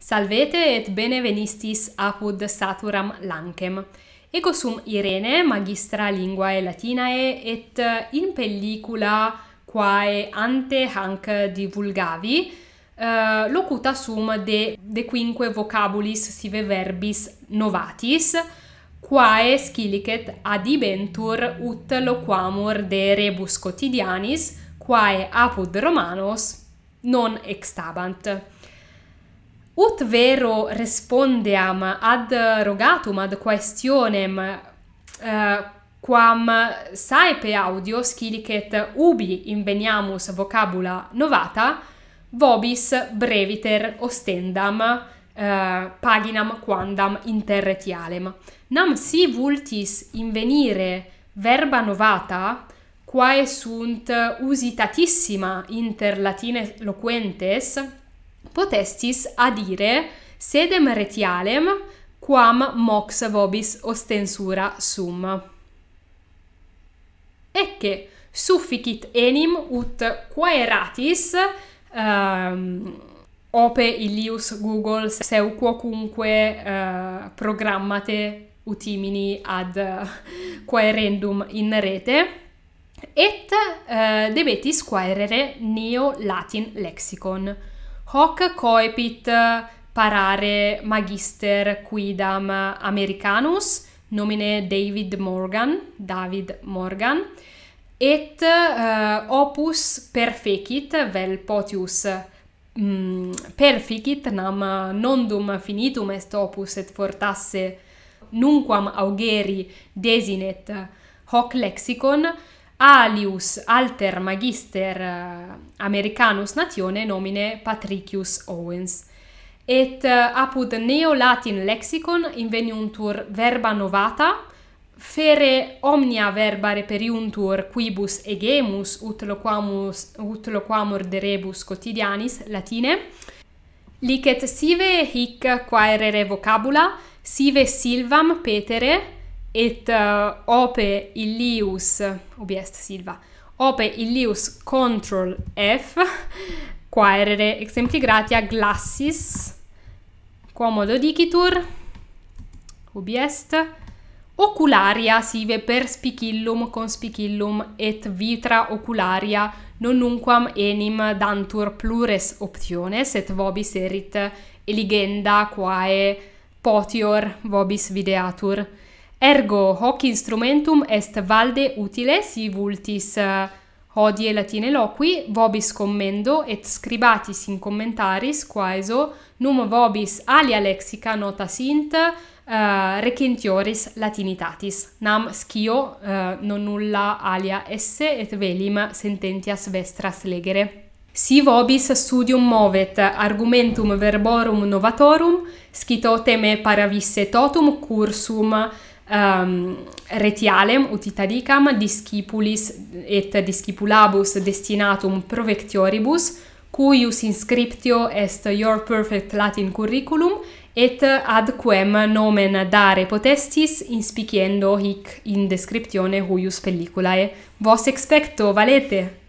Salvete et bene venistis apud Saturam Lancem. Ego sum Irene, magistra linguae latinae, et in pellicula quae ante hanc divulgavi, uh, locuta sum de, de quinque vocabulis sive verbis novatis, quae scilicet adibentur ut loquamur de rebus quotidianis, quae apud romanos non extabant ut vero respondeam ad rogatum ad questionem uh, quam saepe audio scilicet ubi inveniamus vocabula novata vobis breviter ostendam uh, paginam quandam interretialem nam si vultis invenire verba novata quae sunt usitatissima inter latines loquentes potestis adire sedem retialem quam mox vobis ostensura sum. Ecce sufficit enim ut quaeratis um, ope ilius Google seu quocunque uh, programmate utimini ad quae eh, quaerendum in rete et uh, debetis quaerere neo latin lexicon hoc coepit eh, parare magister quidam Americanus nomine David Morgan, David Morgan, et uh, opus perfecit, vel potius mm, perficit, nam nondum finitum est opus et fortasse nunquam augeri desinet hoc lexicon, alius alter magister eh, americanus natione nomine Patricius Owens et eh, apud neo latin lexicon inveniuntur verba novata fere omnia verba reperiuntur quibus egemus ut loquamus ut loquamur de rebus quotidianis latine licet sive hic quaere vocabula sive silvam petere et uh, ope illius ubi est silva ope illius control f quaerere exempli gratia glassis quomodo dicitur ubi est ocularia sive per spicillum spicillum, et vitra ocularia non nunquam enim dantur plures optiones et vobis erit eligenda quae potior vobis videatur Ergo hoc instrumentum est valde utile si vultis eh, hodie latine loqui vobis commendo et scribatis in commentaris quaeso num vobis alia lexica nota sint Uh, recentioris latinitatis nam scio uh, eh, non nulla alia esse et velim sententias vestras legere si vobis studium movet argumentum verborum novatorum scitote me paravisse totum cursum um, retialem ut itadicam discipulis et discipulabus destinatum provectioribus cuius inscriptio est your perfect latin curriculum et ad quem nomen dare potestis inspiciendo hic in descriptione huius pelliculae. Vos expecto valete!